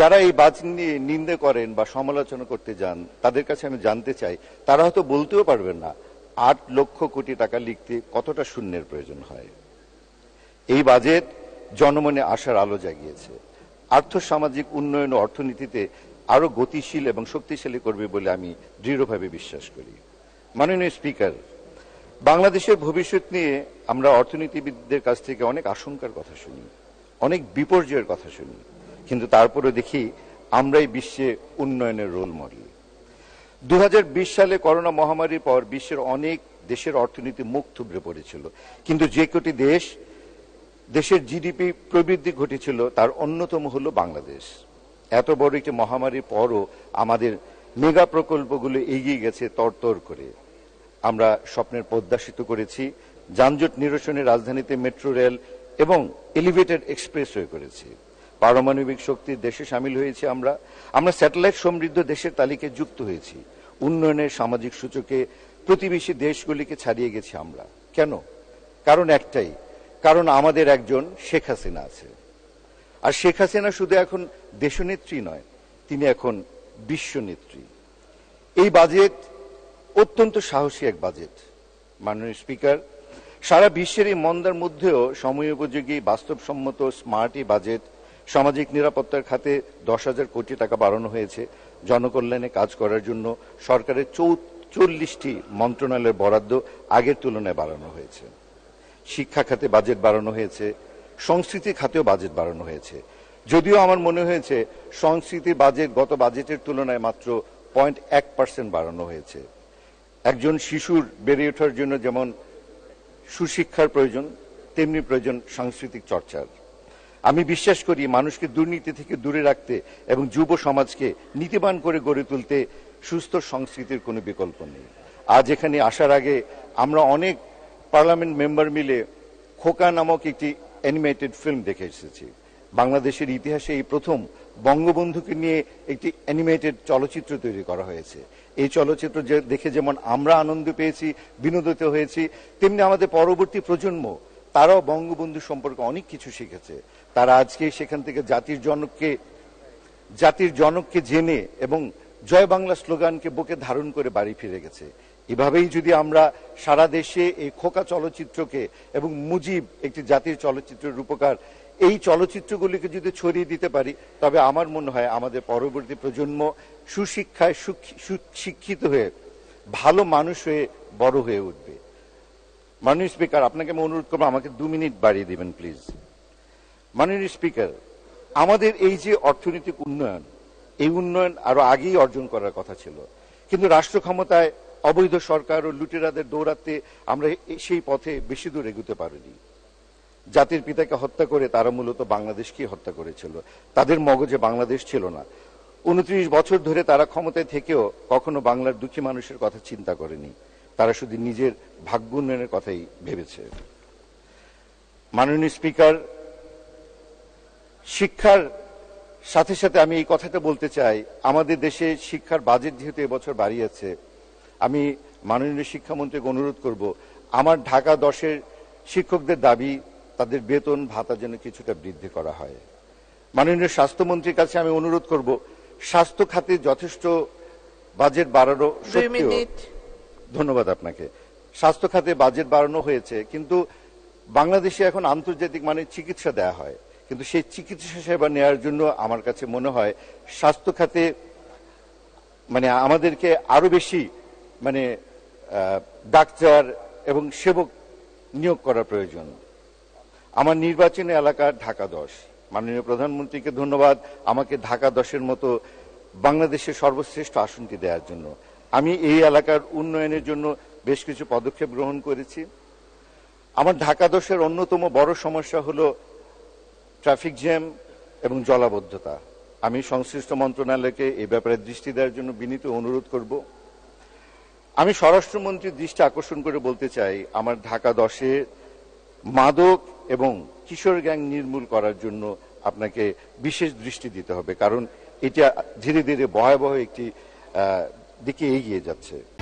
যারা এই বাজ নিয়ে নিন্দে করেন বা সমালোচনা করতে যান তাদের কাছে আমি জানতে চাই তারা হয়তো বলতেও পারবেন না আট লক্ষ কোটি টাকা লিখতে কতটা শূন্যের প্রয়োজন হয় এই বাজেট জনমনে আশার আলো জাগিয়েছে আর্থসামাজিক উন্নয়ন ও অর্থনীতিতে আরও গতিশীল এবং শক্তিশালী করবে বলে আমি দৃঢ়ভাবে বিশ্বাস করি মাননীয় স্পিকার বাংলাদেশের ভবিষ্যৎ নিয়ে আমরা অর্থনীতিবিদদের কাছ থেকে অনেক আশঙ্কার কথা শুনি অনেক বিপর্যয়ের কথা শুনি কিন্তু তারপরে দেখি আমরাই বিশ্বে উন্নয়নের রোল মডেল দু সালে করোনা মহামারীর পর বিশ্বের অনেক দেশের অর্থনীতি মুখ থুবড়ে পড়েছিল কিন্তু যে কটি দেশ দেশের জিডিপি প্রবৃদ্ধি ঘটেছিল তার অন্যতম হল বাংলাদেশ এত বড় একটি মহামারীর পরও আমাদের মেগা প্রকল্পগুলো এগিয়ে গেছে তরতর করে আমরা স্বপ্নের পদ্মাসিত করেছি যানজট নিরসনে রাজধানীতে মেট্রো রেল এবং এলিভেটেড এক্সপ্রেসওয়ে করেছি পারমাণবিক শক্তির দেশে সামিল হয়েছি আমরা আমরা স্যাটেলাইট সমৃদ্ধ দেশের তালিকায় যুক্ত হয়েছি উন্নয়নের সামাজিক সূচকে প্রতিবেশী দেশগুলিকে ছাড়িয়ে গেছি আমরা কেন কারণ একটাই কারণ আমাদের একজন শেখ হাসিনা আছে আর শেখ হাসিনা শুধু এখন দেশনেত্রী নয় তিনি এখন বিশ্বনেত্রী এই বাজেট অত্যন্ত সাহসী এক বাজেট মাননীয় স্পিকার সারা বিশ্বের এই মন্দার মধ্যেও সময়োপযোগী বাস্তবসম্মত স্মার্ট এই বাজেট সামাজিক নিরাপত্তার খাতে দশ হাজার কোটি টাকা বাড়ানো হয়েছে জনকল্যাণে কাজ করার জন্য সরকারের চল্লিশটি মন্ত্রণালয়ের বরাদ্দ আগের তুলনায় বাড়ানো হয়েছে শিক্ষা খাতে বাজেট বাড়ানো হয়েছে সংস্কৃতি খাতেও বাজেট বাড়ানো হয়েছে যদিও আমার মনে হয়েছে সংস্কৃতির বাজেট গত বাজেটের তুলনায় মাত্র পয়েন্ট এক পার্সেন্ট বাড়ানো হয়েছে একজন শিশুর বেড়ে ওঠার জন্য যেমন সুশিক্ষার প্রয়োজন তেমনি প্রয়োজন সাংস্কৃতিক চর্চার আমি বিশ্বাস করি মানুষকে দুর্নীতি থেকে দূরে রাখতে এবং যুব সমাজকে নীতিবান করে গড়ে তুলতে সুস্থ সংস্কৃতির কোনো বিকল্প নেই আজ এখানে আসার আগে আমরা অনেক পার্লামেন্ট মেম্বার মিলে খোকা নামক একটি অ্যানিমেটেড ফিল্ম দেখে এসেছি বাংলাদেশের ইতিহাসে এই প্রথম বঙ্গবন্ধুকে নিয়ে একটি অ্যানিমেটেড চলচ্চিত্র তৈরি করা হয়েছে এই চলচ্চিত্র দেখে যেমন আমরা আনন্দ পেয়েছি বিনোদিত হয়েছি তেমনি আমাদের পরবর্তী প্রজন্ম তারাও বঙ্গবন্ধু সম্পর্কে অনেক কিছু শিখেছে তারা আজকে সেখান থেকে জাতির জনককে জাতির জনককে জেনে এবং জয় বাংলা স্লোগানকে বুকে ধারণ করে বাড়ি ফিরে গেছে এভাবেই যদি আমরা সারা দেশে এই খোকা চলচ্চিত্রকে এবং মুজিব একটি জাতির চলচ্চিত্রের রূপকার এই চলচ্চিত্রগুলিকে যদি ছড়িয়ে দিতে পারি তবে আমার মনে হয় আমাদের পরবর্তী প্রজন্ম সুশিক্ষায় সুশিক্ষিত হয়ে ভালো মানুষ হয়ে বড় হয়ে উঠবে মাননীয় স্পিকার আপনাকে আমি অনুরোধ করবো আমাকে দু মিনিট বাড়িয়ে দিবেন প্লিজ মাননীয় স্পিকার আমাদের এই যে অর্থনৈতিক উন্নয়ন এই উন্নয়ন আরো আগেই অর্জন করার কথা ছিল কিন্তু রাষ্ট্র ক্ষমতায় অবৈধ সরকার ও লুটেরাদের দৌড়াতে আমরা সেই পথে বেশি দূর এগুতে পারিনি জাতির পিতাকে হত্যা করে তারা মূলত বাংলাদেশকে হত্যা করেছিল তাদের মগজে বাংলাদেশ ছিল না উনত্রিশ বছর ধরে তারা ক্ষমতায় থেকেও কখনো বাংলার দুঃখী মানুষের কথা চিন্তা করেনি তারা শুধু নিজের ভাগ্য উন্নয়নের কথাই ভেবেছে মাননীয় স্পিকার শিক্ষার সাথে সাথে আমি এই কথাটা বলতে চাই আমাদের দেশে শিক্ষার বাজেট যেহেতু এবছর বাড়িয়েছে আমি মাননীয় শিক্ষামন্ত্রীকে অনুরোধ করব আমার ঢাকা দশের শিক্ষকদের দাবি তাদের বেতন ভাতা যেন কিছুটা বৃদ্ধি করা হয় মাননীয় স্বাস্থ্যমন্ত্রীর কাছে আমি অনুরোধ করব স্বাস্থ্য খাতে যথেষ্ট বাজেট বাড়ানো সত্যিও ধন্যবাদ আপনাকে স্বাস্থ্য খাতে বাজেট বাড়ানো হয়েছে কিন্তু বাংলাদেশে এখন আন্তর্জাতিক মানের চিকিৎসা দেয়া হয় কিন্তু সেই চিকিৎসা সেবা নেওয়ার জন্য আমার কাছে মনে হয় স্বাস্থ্য খাতে মানে আমাদেরকে আরো বেশি মানে ডাক্তার এবং সেবক নিয়োগ করা প্রয়োজন আমার নির্বাচনী এলাকা ঢাকা দশ মাননীয় প্রধানমন্ত্রীকে ধন্যবাদ আমাকে ঢাকা দশের মতো বাংলাদেশের সর্বশ্রেষ্ঠ আসনটি দেওয়ার জন্য আমি এই এলাকার উন্নয়নের জন্য বেশ কিছু পদক্ষেপ গ্রহণ করেছি আমার ঢাকা দশের অন্যতম বড় সমস্যা হলো ট্রাফিক জ্যাম এবং জলাবদ্ধতা আমি সংশ্লিষ্ট মন্ত্রণালয়কে এ ব্যাপারে দৃষ্টি দেওয়ার জন্য বিনীত অনুরোধ করব আমি স্বরাষ্ট্রমন্ত্রীর দৃষ্টি আকর্ষণ করে বলতে চাই আমার ঢাকা দশে মাদক এবং কিশোর গ্যাং নির্মূল করার জন্য আপনাকে বিশেষ দৃষ্টি দিতে হবে কারণ এটা ধীরে ধীরে ভয়াবহ একটি দিকে এগিয়ে যাচ্ছে